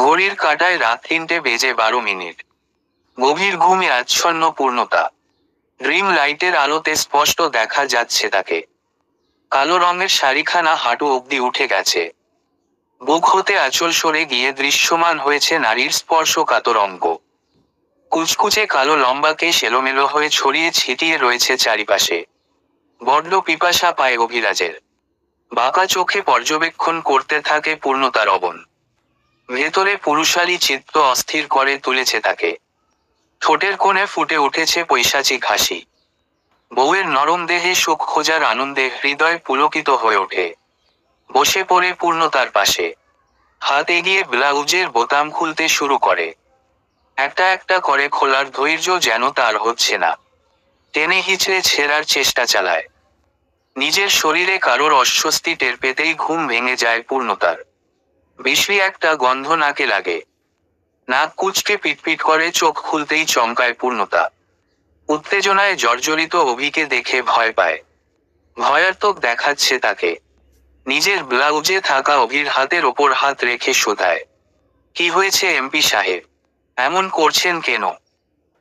ঘড়ির কাটায় রাত তিনটে বেজে বারো মিনিট গভীর ঘুমে আচ্ছন্ন পূর্ণতা ড্রিম লাইটের আলোতে স্পষ্ট দেখা যাচ্ছে তাকে কালো রঙের শাড়িখানা হাঁটু অবধি উঠে গেছে বুক হতে আচল সরে গিয়ে দৃশ্যমান হয়েছে নারীর স্পর্শ কাতর অঙ্গ কুচকুচে কালো লম্বাকে সেলোমেলো হয়ে ছড়িয়ে ছিটিয়ে রয়েছে চারিপাশে বড্ড পিপাসা পায় অভিরাজের বাঁকা চোখে পর্যবেক্ষণ করতে থাকে পূর্ণতার অবন ভেতরে পুরুষালী চিত্ত অস্থির করে তুলেছে তাকে ঠোঁটের কোণে ফুটে উঠেছে পৈশাচী ঘাসি বউয়ের নরম দেহে সুখ খোঁজার আনন্দে হৃদয় পুলকিত হয়ে ওঠে বসে পড়ে পূর্ণতার পাশে হাত এগিয়ে ব্লাউজের বোতাম খুলতে শুরু করে একটা একটা করে খোলার ধৈর্য যেন তার হচ্ছে না টেনে হিচড়ে ছেঁড়ার চেষ্টা চালায় নিজের শরীরে কারোর অস্বস্তি টের পেতেই ঘুম ভেঙে যায় পূর্ণতার বেশি একটা গন্ধ নাকে লাগে নাক কুচকে পিটপিট করে চোখ খুলতেই চমকায় পূর্ণতা উত্তেজনায় জর্জরিত অভিকে দেখে ভয় পায় ভয়ার্তক দেখাচ্ছে তাকে নিজের ব্লাউজে থাকা অভির হাতের ওপর হাত রেখে শোধায় কি হয়েছে এমপি সাহেব এমন করছেন কেন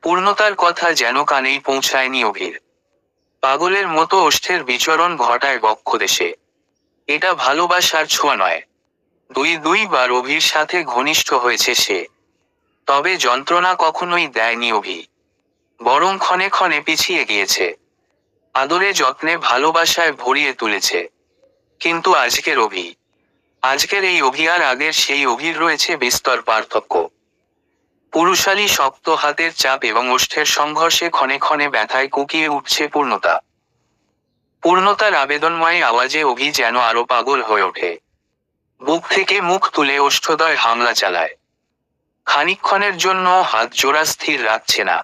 পূর্ণতার কথা যেন কানেই পৌঁছায়নি অভির পাগলের মতো অষ্ঠের বিচরণ ঘটায় বক্ষদেশে এটা ভালোবাসার ছোঁয়া নয় দুই দুইবার অভির সাথে ঘনিষ্ঠ হয়েছে সে তবে যন্ত্রণা কখনোই দেয়নি অভি বরং ক্ষণে ক্ষণে পিছিয়ে গিয়েছে আদরে যত্নে ভালোবাসায় ভরিয়ে তুলেছে কিন্তু আজকের অভি আজকের এই অভি আর আগের সেই অভির রয়েছে বিস্তর পার্থক্য পুরুষালী শক্ত হাতের চাপ এবং ওষ্ঠের সংঘর্ষে ক্ষণে ক্ষণে ব্যথায় কুকিয়ে উঠছে পূর্ণতা পূর্ণতার আবেদনময় আওয়াজে অভি যেন আরো পাগল হয়ে ওঠে বুক থেকে মুখ তুলে অষ্টদয় হামলা চালায় খানিক্ষণের জন্য হাত জোড়া স্থির রাখছে না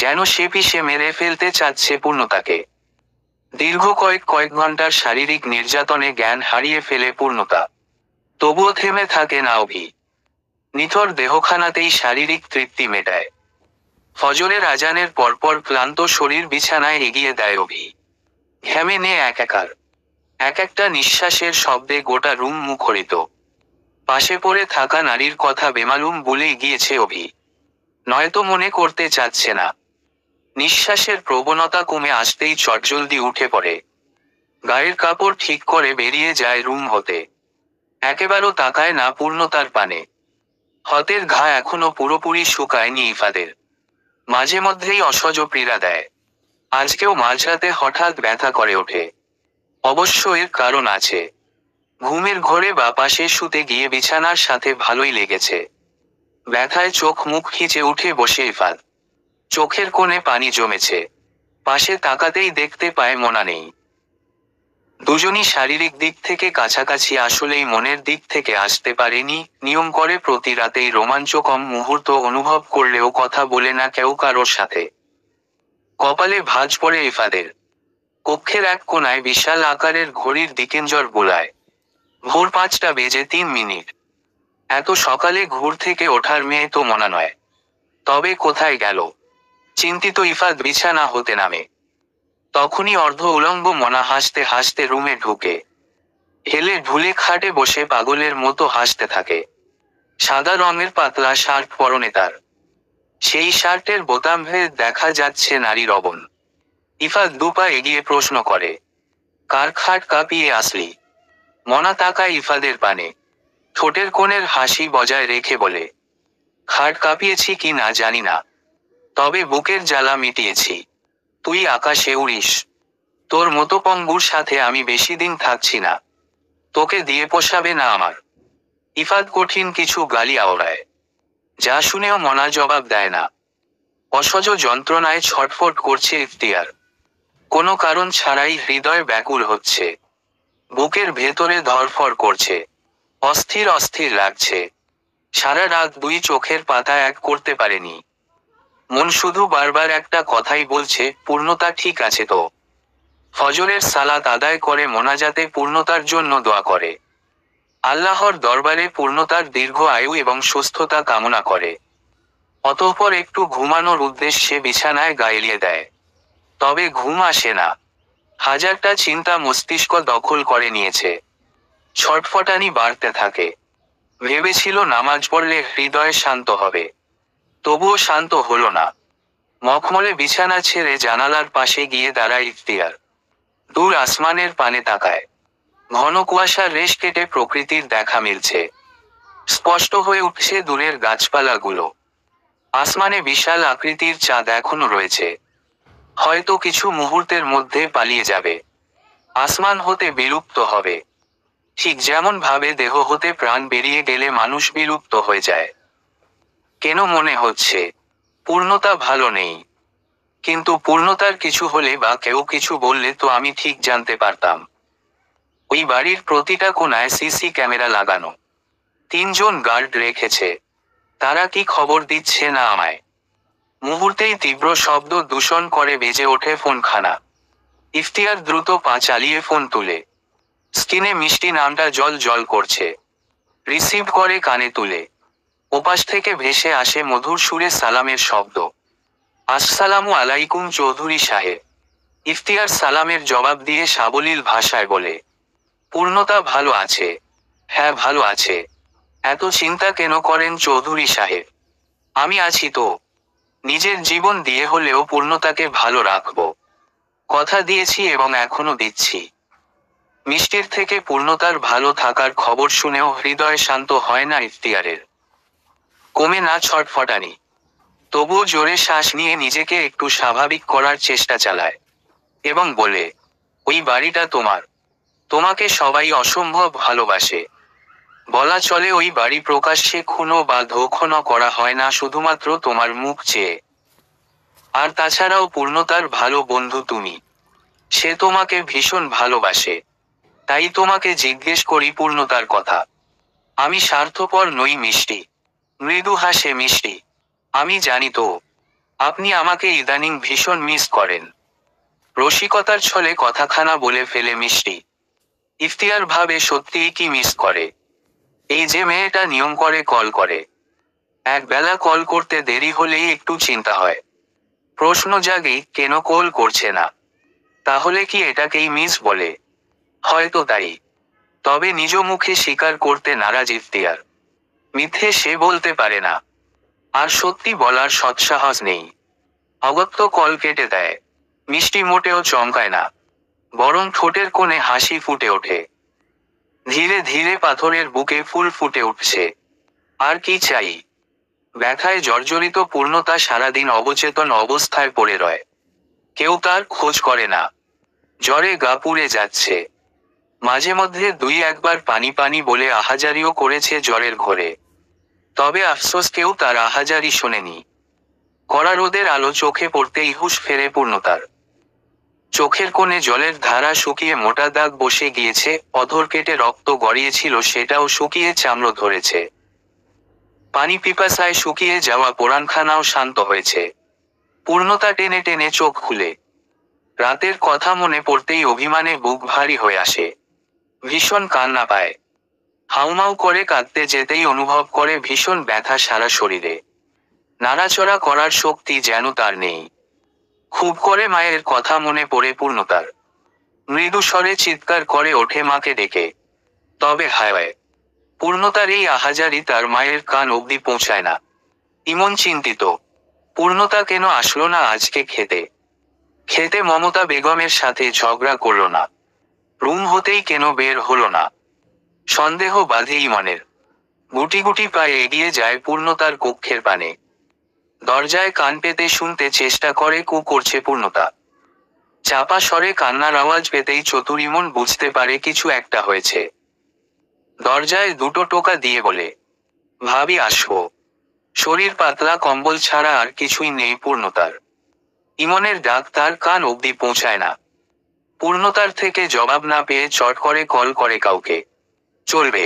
যেন সে পিসে মেরে ফেলতে চাচ্ছে পূর্ণতাকে দীর্ঘ কয়েক কয়েক ঘন্টার শারীরিক নির্যাতনে জ্ঞান হারিয়ে ফেলে পূর্ণতা তবুও থেমে থাকে না অভি নিথর দেহখানাতেই শারীরিক তৃপ্তি মেটায় ফজরের আজানের পরপর ক্লান্ত শরীর বিছানায় এগিয়ে দেয় অভি ঘেমে নে একাকার এক একটা নিঃশ্বাসের শব্দে গোটা রুম মুখরিত পাশে পড়ে থাকা নারীর কথা বেমালুম বলে গিয়েছে অভি নয়তো মনে করতে চাচ্ছে না নিঃশ্বাসের প্রবণতা কমে আসতেই চটজলদি উঠে পড়ে গায়ের কাপড় ঠিক করে বেরিয়ে যায় রুম হতে একেবারও তাকায় না পূর্ণতার পানে হতের ঘা এখনো পুরোপুরি শুকায়নি ইফাদের মাঝে মধ্যেই অসহ পীড়া দেয় আজকেও মাঝরাতে হঠাৎ ব্যথা করে ওঠে অবশ্য এর কারণ আছে ঘুমের ঘরে বা পাশে শুতে গিয়ে বিছানার সাথে ভালোই লেগেছে ব্যথায় চোখ মুখ খিচে উঠে বসে ইফাত চোখের কোণে পানি জমেছে পাশে তাকাতেই দেখতে পায় মনা নেই দুজনই শারীরিক দিক থেকে কাছাকাছি আসলেই মনের দিক থেকে আসতে পারেনি নিয়ম করে প্রতি রাতেই রোমাঞ্চকম মুহূর্ত অনুভব করলেও কথা বলে না কেউ কারোর সাথে কপালে ভাঁজ পড়ে ইফাদের কক্ষের এক কোনায় বিশাল আকারের ঘড়ির দিকেঞ্জর বোলায় ভোর পাঁচটা বেজে তিন মিনিট এত সকালে ঘুর থেকে ওঠার মেয়ে তো মনা নয় তবে কোথায় গেল চিন্তিত ইফাদ বিছানা হতে নামে তখনই অর্ধ উলঙ্গ মনা হাসতে হাসতে রুমে ঢুকে হেলে ঢুলে খাটে বসে পাগলের মতো হাসতে থাকে সাদা রঙের পাতলা শার্ট পরনে তার সেই শার্টের বোতাম ভেদ দেখা যাচ্ছে নারী রবণ ইফাক দুপা এগিয়ে প্রশ্ন করে কার খাট কাঁপিয়ে আসলি মনা তাকায় ইফাদের পানে ঠোঁটের কোণের হাসি বজায় রেখে বলে খাট কাঁপিয়েছি কি না জানি না তবে বুকের জ্বালা মিটিয়েছি তুই আকাশে উড়িস তোর মতো পঙ্গুর সাথে আমি বেশি দিন থাকছি না তোকে দিয়ে পোষাবে না আমার ইফাত কঠিন কিছু গালি আওড়ায় যা শুনেও মনা জবাব দেয় না অসজ যন্ত্রণায় ছটফট করছে ইফতিয়ার কোনো কারণ ছাড়াই হৃদয় ব্যাকুল হচ্ছে বুকের ভেতরে ধরফর করছে অস্থির অস্থির লাগছে সারা রাত দুই চোখের পাতা এক করতে পারেনি মন শুধু বারবার একটা কথাই বলছে পূর্ণতা ঠিক আছে তো ফজরের সালাত আদায় করে মোনাজাতে পূর্ণতার জন্য দোয়া করে আল্লাহর দরবারে পূর্ণতার দীর্ঘ আয়ু এবং সুস্থতা কামনা করে অতঃপর একটু ঘুমানোর উদ্দেশ্যে বিছানায় গাইলিয়ে দেয় তবে ঘুম আসে না হাজারটা চিন্তা মস্তিষ্ক দখল করে নিয়েছে ছটফটানি বাড়তে থাকে ভেবেছিল নামাজ পড়লে হৃদয় শান্ত হবে তবুও শান্ত হল না মখমলে বিছানা ছেড়ে জানালার পাশে গিয়ে দাঁড়ায় ইফতিয়ার দূর আসমানের পানে তাকায় ঘন কুয়াশার রেশ কেটে প্রকৃতির দেখা মিলছে স্পষ্ট হয়ে উঠছে দূরের গাছপালাগুলো আসমানে বিশাল আকৃতির চাঁদ এখনো রয়েছে হয়তো কিছু মুহূর্তের মধ্যে পালিয়ে যাবে আসমান হতে বিলুপ্ত হবে ঠিক যেমন ভাবে দেহ হতে প্রাণ বেরিয়ে গেলে মানুষ বিলুপ্ত হয়ে যায় কেন মনে হচ্ছে পূর্ণতা ভালো নেই কিন্তু পূর্ণতার কিছু হলে বা কেউ কিছু বললে তো আমি ঠিক জানতে পারতাম ওই বাড়ির প্রতিটা কোনায় সিসি ক্যামেরা লাগানো তিনজন গার্ড রেখেছে তারা কি খবর দিচ্ছে না আমায় মুহূর্তেই তীব্র শব্দ দূষণ করে বেজে ওঠে ফোনখানা ইফতিয়ার দ্রুত পা চালিয়ে ফোন তুলে স্কিনে মিষ্টি নামটা জল জল করছে রিসিভ করে কানে তুলে ওপাশ থেকে ভেসে আসে মধুর সুরে সালামের শব্দ আসসালামু আলাইকুম চৌধুরী সাহেব ইফতিয়ার সালামের জবাব দিয়ে সাবলীল ভাষায় বলে পূর্ণতা ভালো আছে হ্যাঁ ভালো আছে এত চিন্তা কেন করেন চৌধুরী সাহেব আমি আছি তো নিজের জীবন দিয়ে হলেও পূর্ণতাকে ভালো রাখব কথা দিয়েছি এবং এখনো দিচ্ছি মিষ্টির থেকে পূর্ণতার ভালো থাকার খবর শুনেও হৃদয় শান্ত হয় না ইফতিয়ারের কমে না ছটফটানি তবুও জোরে শ্বাস নিয়ে নিজেকে একটু স্বাভাবিক করার চেষ্টা চালায় এবং বলে ওই বাড়িটা তোমার তোমাকে সবাই অসম্ভব ভালোবাসে বলা চলে ওই বাড়ি প্রকাশ্যে খুনো বা ধোখনো করা হয় না শুধুমাত্র তোমার মুখ চেয়ে আর তাছাড়াও পূর্ণতার ভালো বন্ধু তুমি সে তোমাকে ভীষণ ভালোবাসে তাই তোমাকে জিজ্ঞেস করি পূর্ণতার কথা আমি স্বার্থপর নই মিষ্টি মৃদু হাসে মিষ্টি আমি জানি তো আপনি আমাকে ইদানিং ভীষণ মিস করেন রসিকতার ছলে কথাখানা বলে ফেলে মিষ্টি ইফতিয়ার ভাবে সত্যিই কি মিস করে এই যে মেয়েটা নিয়ম করে কল করে একবেলা কল করতে দেরি হলেই একটু চিন্তা হয় প্রশ্ন জাগেই কেন কল করছে না তাহলে কি এটাকেই মিস বলে হয়তো তাই তবে নিজ মুখে স্বীকার করতে নারাজ ইফতিয়ার মিথ্যে সে বলতে পারে না আর সত্যি বলার সৎসাহস নেই অগত্য কল কেটে দেয় মিষ্টি মোটেও চমকায় না বরং ঠোঁটের কোণে হাসি ফুটে ওঠে ধীরে ধীরে পাথরের বুকে ফুল ফুটে উঠছে আর কি চাই ব্যথায় জর্জরিত পূর্ণতা সারাদিন অবচেতন অবস্থায় পড়ে রয় কেউ তার খোঁজ করে না জ্বরে গা পুড়ে যাচ্ছে মাঝে মধ্যে দুই একবার পানি পানি বলে আহাজারিও করেছে জ্বরের ঘরে তবে আফসোস কেউ তার আহাজারি শোনেনি কড়া রোদের আলো চোখে পড়তে ইহুস ফেরে পূর্ণতার চোখের কোণে জলের ধারা শুকিয়ে মোটা দাগ বসে গিয়েছে অধর কেটে রক্ত গড়িয়েছিল সেটাও শুকিয়ে চামড়ো ধরেছে পানি পিপাসায় শুকিয়ে যাওয়া পোড়ানখানাও শান্ত হয়েছে পূর্ণতা টেনে টেনে চোখ খুলে রাতের কথা মনে পড়তেই অভিমানে বুক ভারী হয়ে আসে ভীষণ কান্না পায় হাউমাউ করে কাঁদতে যেতেই অনুভব করে ভীষণ ব্যথা সারা শরীরে নাড়াচড়া করার শক্তি যেন তার নেই খুব করে মায়ের কথা মনে পড়ে পূর্ণতার মৃদু স্বরে চিৎকার করে ওঠে মাকে ডেকে তবে হায় পূর্ণতার এই আহাজারি তার মায়ের কান অবধি পৌঁছায় না ইমন চিন্তিত পূর্ণতা কেন আসলো না আজকে খেতে খেতে মমতা বেগমের সাথে ঝগড়া করল না রুম হতেই কেন বের হলো না সন্দেহ বাধে ইমনের গুটি গুটি পায়ে এগিয়ে যায় পূর্ণতার কক্ষের পানে দরজায় কান পেতে শুনতে চেষ্টা করে কু করছে পূর্ণতা চাপা স্বরে কান্নার আওয়াজ পেতেই চতুরিমন বুঝতে পারে কিছু একটা হয়েছে দরজায় দুটো টোকা দিয়ে বলে ভাবি আসবো শরীর পাতলা কম্বল ছাড়া আর কিছুই নেই পূর্ণতার ইমনের ডাক তার কান অবধি পৌঁছায় না পূর্ণতার থেকে জবাব না পেয়ে চট করে কল করে কাউকে চলবে